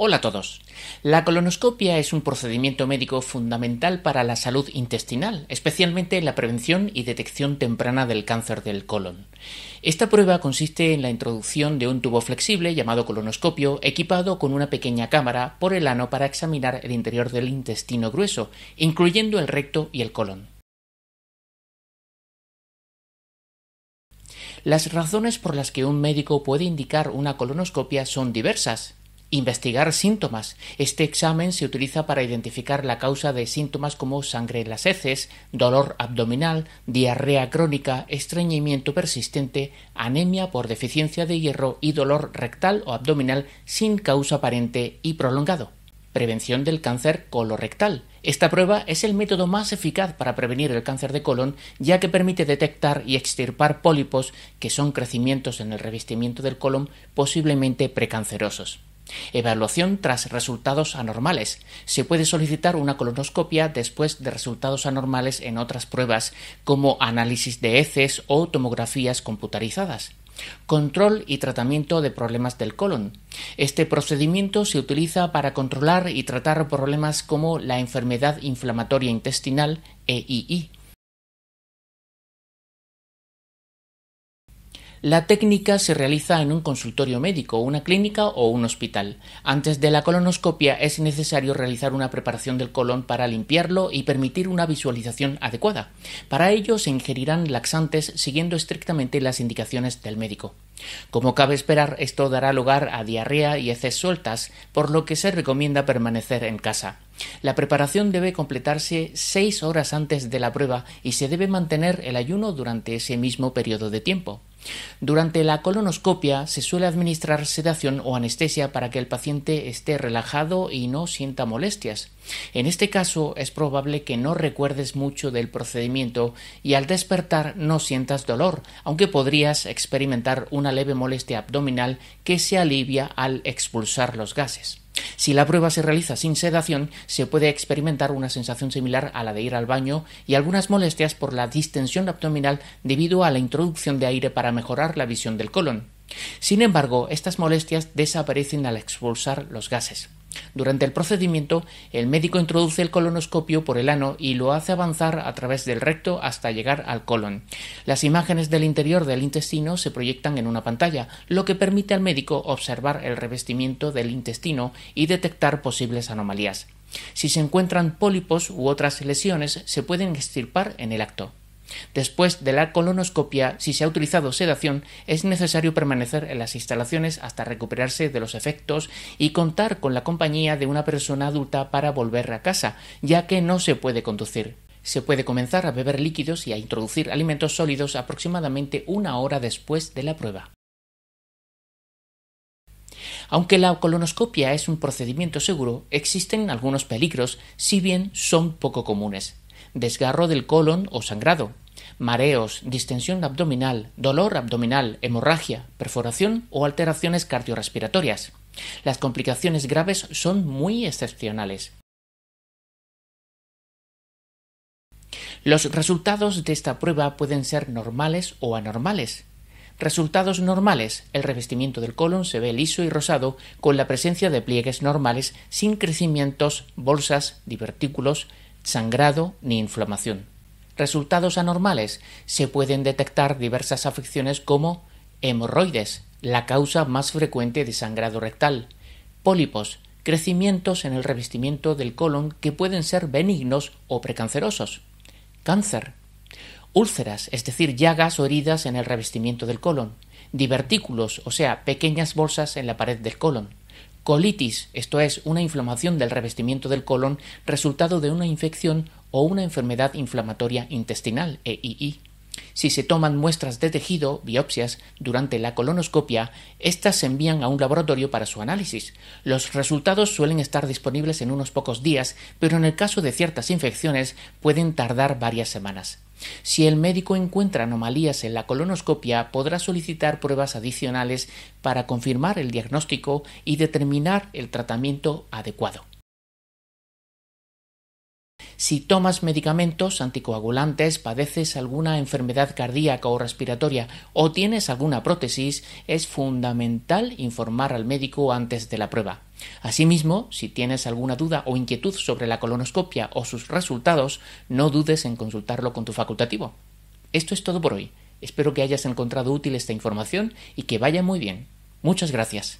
Hola a todos. La colonoscopia es un procedimiento médico fundamental para la salud intestinal, especialmente en la prevención y detección temprana del cáncer del colon. Esta prueba consiste en la introducción de un tubo flexible llamado colonoscopio equipado con una pequeña cámara por el ano para examinar el interior del intestino grueso, incluyendo el recto y el colon. Las razones por las que un médico puede indicar una colonoscopia son diversas, Investigar síntomas. Este examen se utiliza para identificar la causa de síntomas como sangre en las heces, dolor abdominal, diarrea crónica, estreñimiento persistente, anemia por deficiencia de hierro y dolor rectal o abdominal sin causa aparente y prolongado. Prevención del cáncer colorectal. Esta prueba es el método más eficaz para prevenir el cáncer de colon, ya que permite detectar y extirpar pólipos que son crecimientos en el revestimiento del colon posiblemente precancerosos. Evaluación tras resultados anormales. Se puede solicitar una colonoscopia después de resultados anormales en otras pruebas, como análisis de heces o tomografías computarizadas. Control y tratamiento de problemas del colon. Este procedimiento se utiliza para controlar y tratar problemas como la enfermedad inflamatoria intestinal EII La técnica se realiza en un consultorio médico, una clínica o un hospital. Antes de la colonoscopia es necesario realizar una preparación del colon para limpiarlo y permitir una visualización adecuada. Para ello se ingerirán laxantes siguiendo estrictamente las indicaciones del médico. Como cabe esperar, esto dará lugar a diarrea y heces sueltas, por lo que se recomienda permanecer en casa. La preparación debe completarse seis horas antes de la prueba y se debe mantener el ayuno durante ese mismo periodo de tiempo. Durante la colonoscopia se suele administrar sedación o anestesia para que el paciente esté relajado y no sienta molestias. En este caso es probable que no recuerdes mucho del procedimiento y al despertar no sientas dolor, aunque podrías experimentar una leve molestia abdominal que se alivia al expulsar los gases. Si la prueba se realiza sin sedación, se puede experimentar una sensación similar a la de ir al baño y algunas molestias por la distensión abdominal debido a la introducción de aire para mejorar la visión del colon. Sin embargo, estas molestias desaparecen al expulsar los gases. Durante el procedimiento, el médico introduce el colonoscopio por el ano y lo hace avanzar a través del recto hasta llegar al colon. Las imágenes del interior del intestino se proyectan en una pantalla, lo que permite al médico observar el revestimiento del intestino y detectar posibles anomalías. Si se encuentran pólipos u otras lesiones, se pueden extirpar en el acto. Después de la colonoscopia, si se ha utilizado sedación, es necesario permanecer en las instalaciones hasta recuperarse de los efectos y contar con la compañía de una persona adulta para volver a casa, ya que no se puede conducir. Se puede comenzar a beber líquidos y a introducir alimentos sólidos aproximadamente una hora después de la prueba. Aunque la colonoscopia es un procedimiento seguro, existen algunos peligros, si bien son poco comunes desgarro del colon o sangrado, mareos, distensión abdominal, dolor abdominal, hemorragia, perforación o alteraciones cardiorrespiratorias. Las complicaciones graves son muy excepcionales. Los resultados de esta prueba pueden ser normales o anormales. Resultados normales. El revestimiento del colon se ve liso y rosado con la presencia de pliegues normales sin crecimientos, bolsas, divertículos, sangrado ni inflamación. Resultados anormales se pueden detectar diversas afecciones como hemorroides, la causa más frecuente de sangrado rectal, pólipos, crecimientos en el revestimiento del colon que pueden ser benignos o precancerosos, cáncer, úlceras, es decir, llagas o heridas en el revestimiento del colon, divertículos, o sea, pequeñas bolsas en la pared del colon, colitis, esto es, una inflamación del revestimiento del colon resultado de una infección o una enfermedad inflamatoria intestinal, EII. Si se toman muestras de tejido, biopsias, durante la colonoscopia, éstas se envían a un laboratorio para su análisis. Los resultados suelen estar disponibles en unos pocos días, pero en el caso de ciertas infecciones pueden tardar varias semanas. Si el médico encuentra anomalías en la colonoscopia, podrá solicitar pruebas adicionales para confirmar el diagnóstico y determinar el tratamiento adecuado. Si tomas medicamentos anticoagulantes, padeces alguna enfermedad cardíaca o respiratoria o tienes alguna prótesis, es fundamental informar al médico antes de la prueba. Asimismo, si tienes alguna duda o inquietud sobre la colonoscopia o sus resultados, no dudes en consultarlo con tu facultativo. Esto es todo por hoy. Espero que hayas encontrado útil esta información y que vaya muy bien. Muchas gracias.